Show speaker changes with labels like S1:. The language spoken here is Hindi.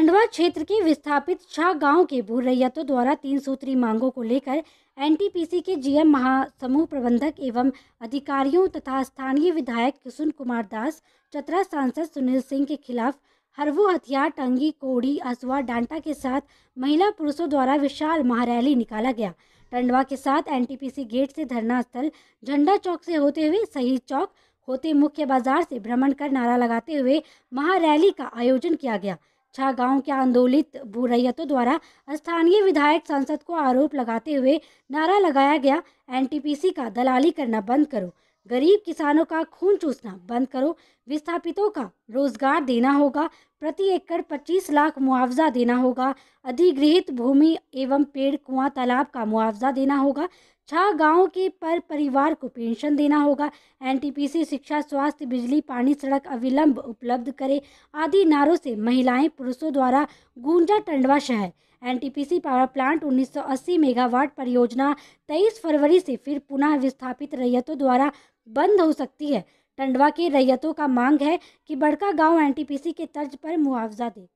S1: टंडवा क्षेत्र के विस्थापित शाह गांव के भू रैयतों द्वारा तीन सूत्री मांगों को लेकर एनटीपीसी के जीएम महासमूह प्रबंधक एवं अधिकारियों तथा स्थानीय विधायक किशुन कुमार दास चतरा सांसद सुनील सिंह के खिलाफ हरवो हथियार टंगी कोड़ी असुआ डांटा के साथ महिला पुरुषों द्वारा विशाल महारैली निकाला गया टंडवा के साथ एनटीपीसी गेट से धरना स्थल झंडा चौक से होते हुए शहीद चौक होते मुख्य बाजार से भ्रमण कर नारा लगाते हुए महारैली का आयोजन किया गया छा गाँव के आंदोलित रैयतों द्वारा स्थानीय विधायक सांसद को आरोप लगाते हुए नारा लगाया गया एनटीपीसी का दलाली करना बंद करो गरीब किसानों का खून चूसना बंद करो विस्थापितों का रोजगार देना होगा प्रति एकड़ पच्चीस लाख मुआवजा देना होगा अधिगृहित भूमि एवं पेड़ कुआं तालाब का मुआवजा देना होगा छह गांवों के पर परिवार को पेंशन देना होगा एनटीपीसी शिक्षा स्वास्थ्य बिजली पानी सड़क अविलंब उपलब्ध करे आदि नारों से महिलाएं पुरुषों द्वारा गूंजा टंडवा शहर एनटीपीसी पावर प्लांट 1980 मेगावाट परियोजना 23 फरवरी से फिर पुनः विस्थापित रैयतों द्वारा बंद हो सकती है टंडवा के रैयतों का मांग है कि बड़का गांव एनटीपीसी के तर्ज पर मुआवजा दे